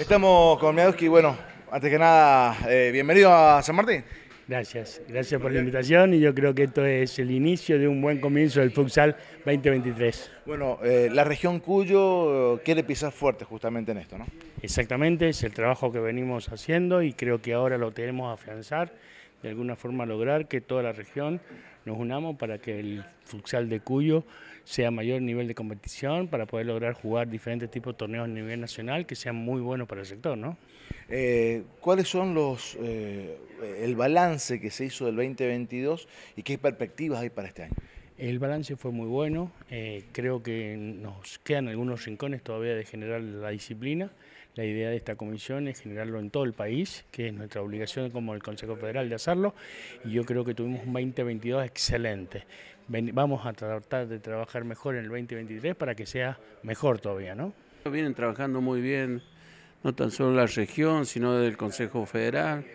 Estamos con Miaduski, bueno, antes que nada, eh, bienvenido a San Martín. Gracias, gracias por la invitación y yo creo que esto es el inicio de un buen comienzo del futsal 2023. Bueno, eh, la región Cuyo quiere pisar fuerte justamente en esto, ¿no? Exactamente, es el trabajo que venimos haciendo y creo que ahora lo tenemos a afianzar, de alguna forma lograr que toda la región nos unamos para que el futsal de Cuyo sea mayor nivel de competición, para poder lograr jugar diferentes tipos de torneos a nivel nacional que sean muy buenos para el sector, ¿no? Eh, ¿Cuáles son los eh, el balance que se hizo del 2022 y qué perspectivas hay para este año? El balance fue muy bueno, eh, creo que nos quedan algunos rincones todavía de generar la disciplina. La idea de esta comisión es generarlo en todo el país, que es nuestra obligación como el Consejo Federal de hacerlo, y yo creo que tuvimos un 2022 excelente. vamos a tratar de trabajar mejor en el 2023 para que sea mejor todavía, ¿no? Vienen trabajando muy bien, no tan solo la región, sino del Consejo Federal.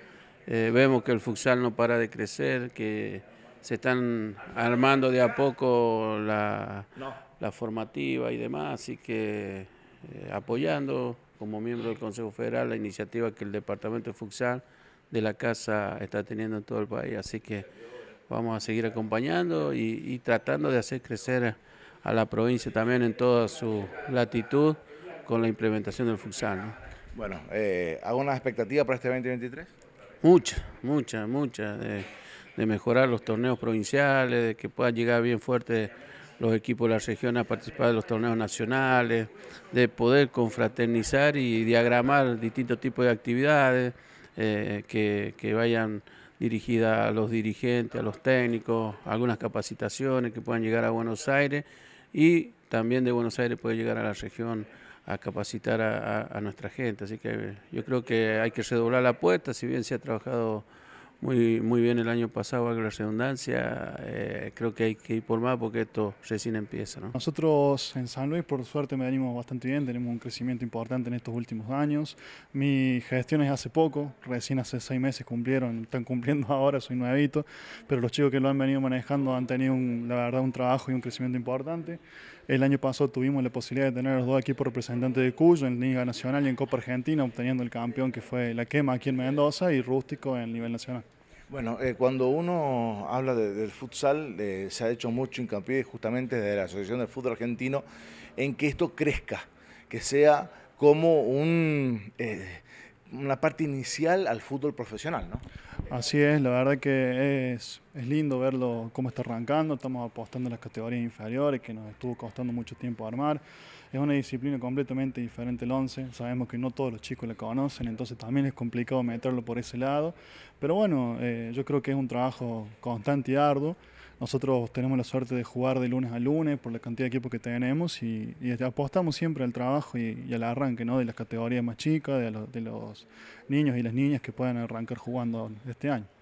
Eh, vemos que el futsal no para de crecer, que se están armando de a poco la, la formativa y demás, así que eh, apoyando como miembro del Consejo Federal la iniciativa que el Departamento de Futsal de la Casa está teniendo en todo el país, así que vamos a seguir acompañando y, tratando de hacer crecer a la provincia también en toda su latitud con la implementación del futsal. Bueno, eh, ¿alguna expectativa para este 2023? Muchas, muchas, muchas de mejorar los torneos provinciales, de que puedan llegar bien fuertes los equipos de la región a participar de los torneos nacionales, de poder confraternizar y diagramar distintos tipos de actividades eh, que, que vayan dirigidas a los dirigentes, a los técnicos, algunas capacitaciones que puedan llegar a Buenos Aires y también de Buenos Aires puede llegar a la región a capacitar a, nuestra gente. Así que yo creo que hay que redoblar la puerta, si bien se ha trabajado muy, muy bien el año pasado, a la redundancia. Eh, creo que hay que ir por más porque esto recién empieza. Nosotros en San Luis, por suerte, me venimos bastante bien. Tenemos un crecimiento importante en estos últimos años. Mi gestión es hace poco, recién hace seis meses cumplieron, están cumpliendo ahora, soy nuevito. Pero los chicos que lo han venido manejando han tenido, la verdad, un trabajo y un crecimiento importante. El año pasado tuvimos la posibilidad de tener los dos equipos representantes de Cuyo en Liga Nacional y en Copa Argentina, obteniendo el campeón que fue la quema aquí en Mendoza y rústico en nivel nacional. Bueno, eh, cuando uno habla del futsal, eh, se ha hecho mucho hincapié justamente desde la Asociación del Fútbol Argentino en que esto crezca, que sea como un... Eh, una parte inicial al fútbol profesional, ¿no? Así es, la verdad que es, es lindo verlo cómo está arrancando, estamos apostando en las categorías inferiores que nos estuvo costando mucho tiempo armar. Es una disciplina completamente diferente al 11, sabemos que no todos los chicos la conocen, entonces también es complicado meterlo por ese lado, pero bueno, eh, yo creo que es un trabajo constante y arduo nosotros tenemos la suerte de jugar de lunes a lunes por la cantidad de equipos que tenemos y, apostamos siempre al trabajo y, al arranque ¿no? de las categorías más chicas, de los niños y las niñas que puedan arrancar jugando este año.